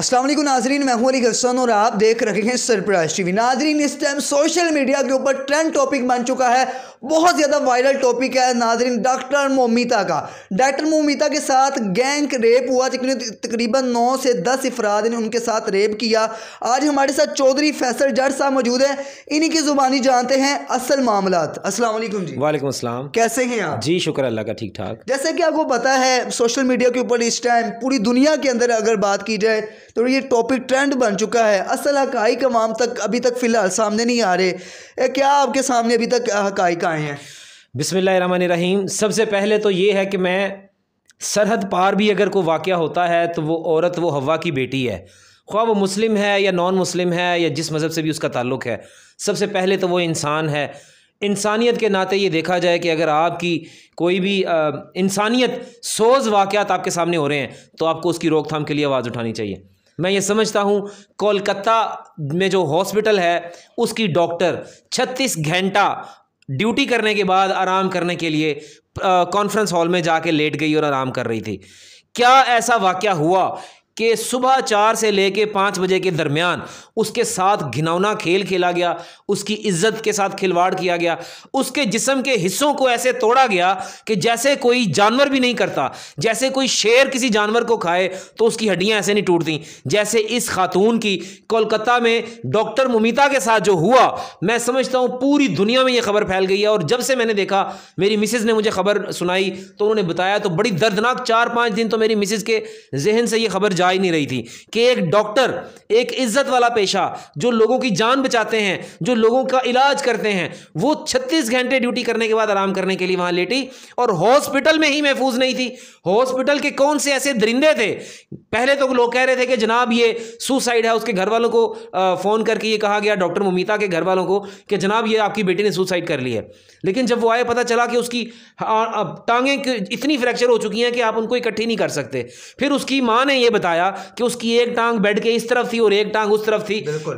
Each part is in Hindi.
असलम नाजरीन मैं हूँ अली गसन और आप देख रहे हैं सरप्राइज टीवी नाजरीन इस टाइम सोशल मीडिया के ऊपर ट्रेंड टॉपिक बन चुका है बहुत ज़्यादा वायरल टॉपिक है नाजरीन डॉक्टर मोमिता का डॉक्टर मोमिता के साथ गैंग रेप हुआ जिसने तकरीबन नौ से दस अफराद ने उनके साथ रेप किया आज हमारे साथ चौधरी फैसल जट साहब मौजूद हैं इन्हीं की ज़ुबानी जानते हैं असल मामला असलम जी वालेकुम असलम कैसे हैं आप जी शुक्र अल्लाह का ठीक ठाक जैसे कि आपको पता है सोशल मीडिया के ऊपर इस टाइम पूरी दुनिया के अंदर अगर बात की जाए तो ये टॉपिक ट्रेंड बन चुका है असल हकाइक अवाम तक अभी तक फ़िलहाल सामने नहीं आ रहे क्या आपके सामने अभी तक हकाइक आए हैं बिसमीम सबसे पहले तो ये है कि मैं सरहद पार भी अगर कोई वाक़ होता है तो वो औरत वो हवा की बेटी है ख्वा वो मुस्लिम है या नॉन मुस्लिम है या जिस मज़हब से भी उसका ताल्लुक़ है सबसे पहले तो वो इंसान है इंसानियत के नाते ये देखा जाए कि अगर आपकी कोई भी इंसानियत सोज वाक़ आपके सामने हो रहे हैं तो आपको उसकी रोकथाम के लिए आवाज़ उठानी चाहिए मैं ये समझता हूँ कोलकाता में जो हॉस्पिटल है उसकी डॉक्टर छत्तीस घंटा ड्यूटी करने के बाद आराम करने के लिए कॉन्फ्रेंस हॉल में जाके लेट गई और आराम कर रही थी क्या ऐसा वाक्य हुआ कि सुबह चार से लेके पाँच बजे के दरमियान उसके साथ घिनौना खेल खेला गया उसकी इज्जत के साथ खिलवाड़ किया गया उसके जिसम के हिस्सों को ऐसे तोड़ा गया कि जैसे कोई जानवर भी नहीं करता जैसे कोई शेर किसी जानवर को खाए तो उसकी हड्डियाँ ऐसे नहीं टूटती जैसे इस खातून की कोलकाता में डॉक्टर मुमिता के साथ जो हुआ मैं समझता हूँ पूरी दुनिया में यह खबर फैल गई है और जब से मैंने देखा मेरी मिसिज़ ने मुझे खबर सुनाई तो उन्होंने बताया तो बड़ी दर्दनाक चार पाँच दिन तो मेरी मिसिज़ के जहन से यह खबर जा ही नहीं रही थी कि एक डॉक्टर एक इज्जत वाला पेशा जो लोगों की जान बचाते हैं जो लोगों का इलाज करते हैं वो छत्तीस घंटे ड्यूटी करने के बाद आराम करने के लिए वहां लेटी और हॉस्पिटल में ही महफूज नहीं थी हॉस्पिटल के कौन से ऐसे दरिंदे थे पहले तो लोग कह रहे थे कि जनाब ये सुसाइड है उसके घर वालों को फ़ोन करके ये कहा गया डॉक्टर मुमिता के घर वालों को कि जनाब ये आपकी बेटी ने सुसाइड कर ली है लेकिन जब वो आए पता चला कि उसकी टांगे इतनी फ्रैक्चर हो चुकी हैं कि आप उनको इकट्ठी नहीं कर सकते फिर उसकी मां ने यह बताया बताया कि उसकी एक टांग बेड के इस तरफ थी और एक टांग उस तरफ थी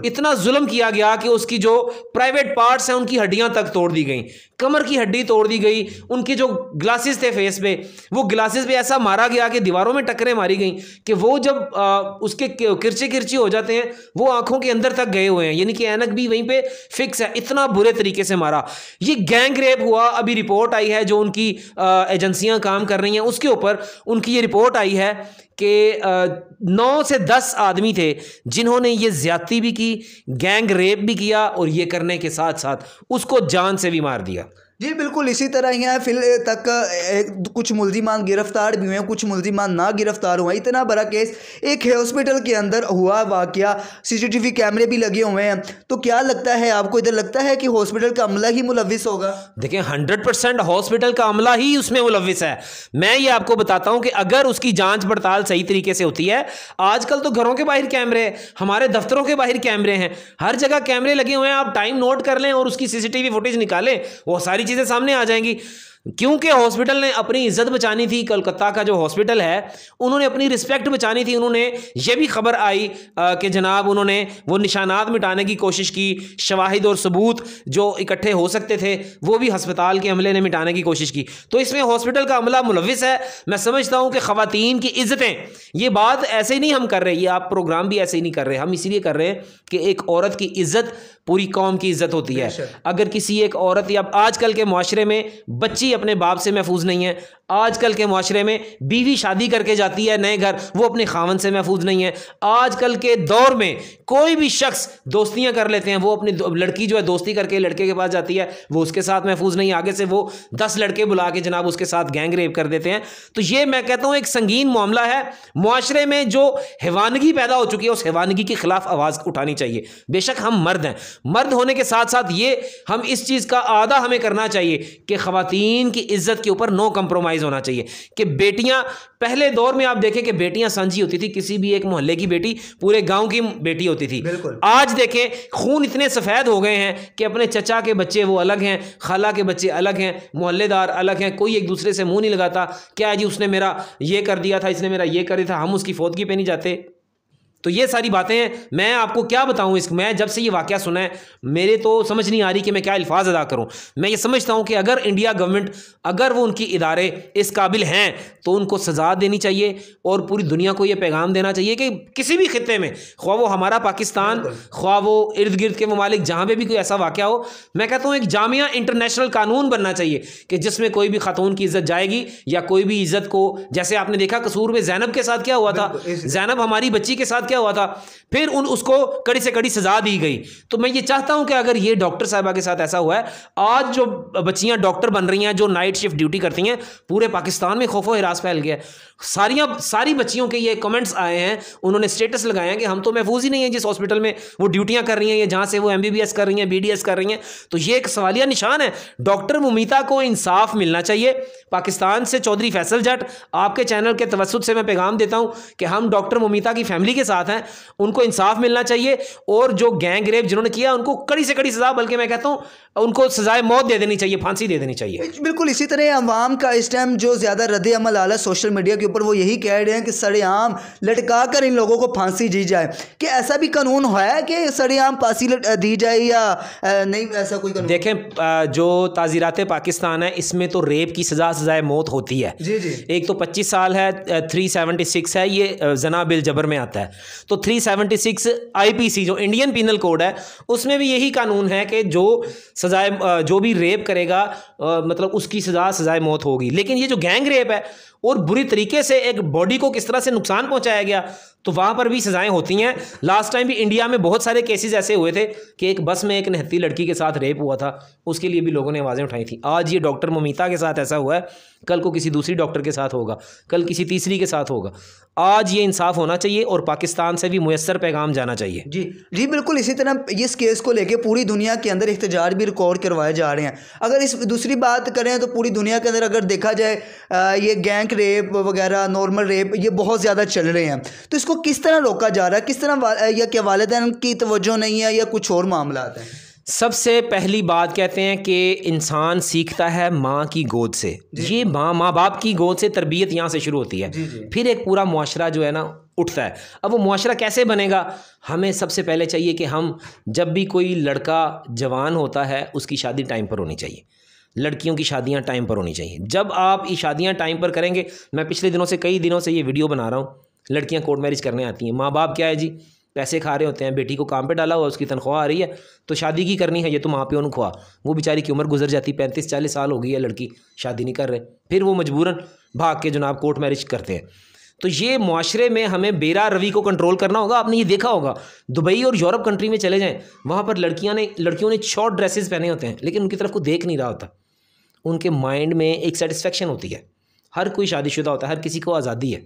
इतना जुल्म किया गया कि उसकी जो प्राइवेट पार्ट्स हैं उनकी हड्डियां तक तोड़ दी गई कमर की हड्डी तोड़ दी गई उनके जो ग्लासेस थे फेस पे वो ग्लासेस पे ऐसा मारा गया कि दीवारों में टकरें मारी गई कि वो जब आ, उसके किरचे किरची हो जाते हैं वो आंखों के अंदर तक गए हुए हैं यानी कि एनक भी वहीं पे फिक्स है इतना बुरे तरीके से मारा ये गैंग रेप हुआ अभी रिपोर्ट आई है जो उनकी एजेंसियां काम कर रही हैं उसके ऊपर उनकी ये रिपोर्ट आई है कि नौ से दस आदमी थे जिन्होंने ये ज्यादती भी की गैंग रेप भी किया और ये करने के साथ साथ उसको जान से भी मार दिया जी बिल्कुल इसी तरह यहाँ फिल तक कुछ मुलजिमान गिरफ्तार भी हुए हैं कुछ मुलजिमान ना गिरफ्तार हुए इतना बड़ा केस एक हॉस्पिटल के अंदर हुआ वाकया सीसीटीवी कैमरे भी लगे हुए हैं तो क्या लगता है आपको इधर लगता है कि हॉस्पिटल का अमला ही मुलविस होगा देखिए हंड्रेड परसेंट हॉस्पिटल का अमला ही उसमें मुलविस है मैं ये आपको बताता हूँ कि अगर उसकी जाँच पड़ताल सही तरीके से होती है आजकल तो घरों के बाहर कैमरे हमारे दफ्तरों के बाहर कैमरे हैं हर जगह कैमरे लगे हुए हैं आप टाइम नोट कर लें और उसकी सीसीटीवी फुटेज निकालें वो सारी चीज़ें सामने आ जाएंगी क्योंकि हॉस्पिटल ने अपनी इज्जत बचानी थी कलकत्ता का जो हॉस्पिटल है उन्होंने अपनी रिस्पेक्ट बचानी थी उन्होंने यह भी खबर आई कि जनाब उन्होंने वो निशानात मिटाने की कोशिश की शवाहिद और सबूत जो इकट्ठे हो सकते थे वो भी हस्पताल के अमले ने मिटाने की कोशिश की तो इसमें हॉस्पिटल का अमला मुलविस है मैं समझता हूँ कि खातन की इज्जतें ये बात ऐसे ही नहीं हम कर रहे ये आप प्रोग्राम भी ऐसे ही नहीं कर रहे हम इसीलिए कर रहे हैं कि एक औरत की इज्जत पूरी कौम की इज्जत होती है अगर किसी एक औरत या आजकल के माशरे में बच्ची बीवी अपने बाप से महफूज नहीं है आजकल के माशरे में बीवी शादी करके जाती है नए घर वो अपने खावन से महफूज नहीं है आजकल के दौर में कोई भी शख्स दोस्तियां कर लेते हैं वो अपनी लड़की जो है दोस्ती करके लड़के के पास जाती है वो उसके साथ महफूज नहीं आगे से वो दस लड़के बुला के जनाब उसके साथ गैंग रेप कर देते हैं तो ये मैं कहता हूँ एक संगीन मामला है माशरे में जो हैवानगी पैदा हो चुकी है उस हैवानगी के खिलाफ आवाज़ उठानी चाहिए बेशक हम मर्द हैं मर्द होने के साथ साथ ये हम इस चीज़ का आदा हमें करना चाहिए कि ख़वान दीन की इज्जत के ऊपर नो कंप्रोमाइज़ होना चाहिए कि बेटियां पहले दौर में आप देखें कि बेटियां सांझी होती थी किसी भी एक मोहल्ले की बेटी पूरे गांव की बेटी होती थी आज देखें खून इतने सफ़ेद हो गए हैं कि अपने चचा के बच्चे वो अलग हैं खाला के बच्चे अलग हैं मोहल्लेदार अलग हैं कोई एक दूसरे से मुंह नहीं लगाता क्या जी उसने मेरा ये कर दिया था इसने मेरा ये कर दिया था हम उसकी फौतगी पे नहीं जाते तो ये सारी बातें हैं मैं आपको क्या बताऊँ इस मैं जब से ये वाक़ सुना है मेरे तो समझ नहीं आ रही कि मैं क्या अल्फाज अदा करूँ मैं ये समझता हूँ कि अगर इंडिया गवर्नमेंट अगर वो उनकी इदारे इस काबिल हैं तो उनको सजा देनी चाहिए और पूरी दुनिया को ये पैगाम देना चाहिए कि किसी भी खत्े में ख्वा वो हमारा पाकिस्तान ख्वा वो इर्द गिर्द के ममालिक जहाँ पर भी कोई ऐसा वाक़ हो मैं कहता हूँ एक जामिया इंटरनेशनल कानून बनना चाहिए कि जिसमें कोई भी खातून की इज्जत जाएगी या कोई भी इज्जत को जैसे आपने देखा कसूर में जैनब के साथ क्या हुआ था जैनब हमारी बच्ची के साथ क्या हुआ था फिर उन उसको कड़ी से कड़ी सज़ा दी गई तो मैं ये चाहता हूं कि अगर ये डॉक्टर साहबा के साथ ऐसा हुआ है आज जो बच्चियां डॉक्टर बन रही हैं जो नाइट शिफ्ट ड्यूटी करती हैं पूरे पाकिस्तान में खौफो हिरास फैल गया सारियाँ सारी बच्चियों के ये कमेंट्स आए हैं उन्होंने स्टेटस लगाया कि हम तो महफूज ही नहीं है जिस हॉस्पिटल में वो ड्यूटियाँ कर रही हैं या जहाँ से वो एम कर रही हैं बी कर रही हैं तो ये एक सवालिया निशान है डॉक्टर मुमिता को इंसाफ मिलना चाहिए पाकिस्तान से चौधरी फैसल जट आपके चैनल के तवसत से मैं पैगाम देता हूँ कि हम डॉक्टर मुमिता की फैमिली के साथ साथ हैं उनको इंसाफ मिलना चाहिए और जो गैंग रेप जिन्होंने किया उनको कड़ी से कड़ी सजा बल्कि मैं कहता हूँ उनको सजाए मौत दे देनी चाहिए फांसी दे देनी चाहिए बिल्कुल इसी तरह अवाम का इस टाइम जो ज़्यादा रद्द अमल आला सोशल मीडिया के ऊपर वो यही कह रहे हैं कि सरेआम लटका कर इन लोगों को फांसी दी जाए कि ऐसा भी कानून है कि सरेआम फांसी दी जाए या नहीं ऐसा कोई कानून देखें जो ताज़ीरात पाकिस्तान है इसमें तो रेप की सज़ा सज़ाए मौत होती है जी जी एक तो पच्चीस साल है थ्री सेवेंटी सिक्स है ये जना बिल जबर में आता है तो 376 आईपीसी जो इंडियन पिनल कोड है उसमें भी यही कानून है कि जो सजाए जो भी रेप करेगा मतलब उसकी सजा सजाए मौत होगी लेकिन ये जो गैंग रेप है और बुरी तरीके से एक बॉडी को किस तरह से नुकसान पहुंचाया गया तो वहाँ पर भी सज़ाएं होती हैं लास्ट टाइम भी इंडिया में बहुत सारे केसेस ऐसे हुए थे कि एक बस में एक नहती लड़की के साथ रेप हुआ था उसके लिए भी लोगों ने आवाज़ें उठाई थी आज ये डॉक्टर ममिता के साथ ऐसा हुआ है कल को किसी दूसरी डॉक्टर के साथ होगा कल किसी तीसरी के साथ होगा आज ये इंसाफ होना चाहिए और पाकिस्तान से भी मैसर पैगाम जाना चाहिए जी जी बिल्कुल इसी तरह इस केस को लेकर पूरी दुनिया के अंदर इख्तजार भी रिकॉर्ड करवाए जा रहे हैं अगर इस दूसरी बात करें तो पूरी दुनिया के अंदर अगर देखा जाए ये गैंग रेप वगैरह नॉर्मल रेप ये बहुत ज़्यादा चल रहे हैं तो इसको उसको किस तरह रोका जा रहा है किस तरह या क्या वालदेन की तवज्जो नहीं है या कुछ और मामला हैं सबसे पहली बात कहते हैं कि इंसान सीखता है माँ की गोद से ये माँ माँ बाप की गोद से तरबियत यहाँ से शुरू होती है जी जी। फिर एक पूरा मुआरा जो है ना उठता है अब वो मुआरा कैसे बनेगा हमें सबसे पहले चाहिए कि हम जब भी कोई लड़का जवान होता है उसकी शादी टाइम पर होनी चाहिए लड़कियों की शादियाँ टाइम पर होनी चाहिए जब आप ये शादियाँ टाइम पर करेंगे मैं पिछले दिनों से कई दिनों से ये वीडियो बना रहा हूँ लड़कियाँ कोर्ट मैरिज करने आती हैं माँ बाप क्या है जी पैसे खा रहे होते हैं बेटी को काम पे डाला हुआ उसकी तनख्वाह आ रही है तो शादी की करनी है ये तो माँ प्यो खुआ वो बेचारी की उम्र गुजर जाती पैंतीस चालीस साल हो गई है लड़की शादी नहीं कर रहे फिर वो मजबूरन भाग के जनाब कोर्ट मैरिज करते हैं तो ये माशरे में हमें बेरा रवि को कंट्रोल करना होगा आपने ये देखा होगा दुबई और यूरोप कंट्री में चले जाएँ वहाँ पर लड़कियाँ ने लड़कियों ने शॉर्ट ड्रेसेस पहने होते हैं लेकिन उनकी तरफ को देख नहीं रहा होता उनके माइंड में एक सेटिस्फेक्शन होती है हर कोई शादीशुदा होता है हर किसी को आज़ादी है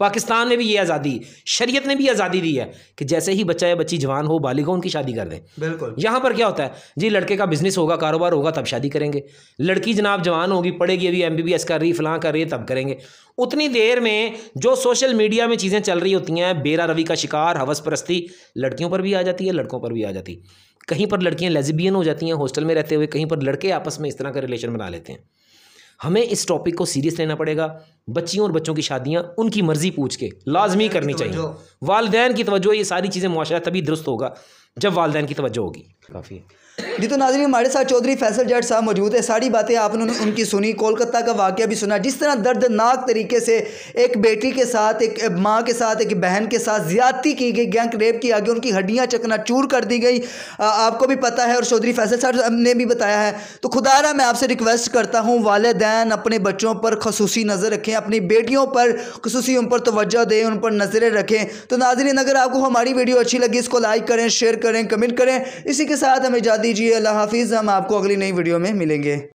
पाकिस्तान में भी ये आज़ादी शरीयत ने भी आज़ादी दी है कि जैसे ही बच्चा या बच्ची जवान हो बालिग हो उनकी शादी कर दें बिल्कुल यहाँ पर क्या होता है जी लड़के का बिजनेस होगा कारोबार होगा तब शादी करेंगे लड़की जनाब जवान होगी पढ़ेगी अभी एम बी बी एस कर रही फलां कर रही है तब करेंगे उतनी देर में जो सोशल मीडिया में चीज़ें चल रही होती हैं बेरा रवि का शिकार हवस परस्ती लड़कियों पर भी आ जाती है लड़कों पर भी आ जाती कहीं पर लड़कियाँ लेजबियन हो जाती हैं हॉस्टल में रहते हुए कहीं पर लड़के आपस में इस तरह का रिलेशन बना लेते हैं हमें इस टॉपिक को सीरियस लेना पड़ेगा बच्चियों और बच्चों की शादियाँ उनकी मर्ज़ी पूछ के लाजमी करनी चाहिए वालदेन की तवज्जो ये सारी चीज़ें मुआरा तभी दुरुस्त होगा जब वालदेन की तवज्जो होगी काफ़ी जी तो नाजरी हमारे साथ चौधरी फैसल जट साहब मौजूद है सारी बातें आपने उनकी सुनी कोलकाता का वाक्य भी सुना जिस तरह दर्दनाक तरीके से एक बेटी के साथ एक माँ के साथ एक बहन के साथ ज़्यादती की गई गैंग रेप की आगे उनकी हड्डियाँ चकना चूर कर दी गई आपको भी पता है और चौधरी फैसल साहब ने भी बताया है तो खुदारा मैं आपसे रिक्वेस्ट करता हूँ वालदान अपने बच्चों पर खसूसी नज़र रखें अपनी बेटियों पर खसूसी उन पर तोज्जा दें उन पर नज़रें रखें तो नाजरीन अगर आपको हमारी वीडियो अच्छी लगी इसको लाइक करें शेयर करें कमेंट करें इसी के साथ हमें जा दीजिए अल्लाह हाफिज़ हम आपको अगली नई वीडियो में मिलेंगे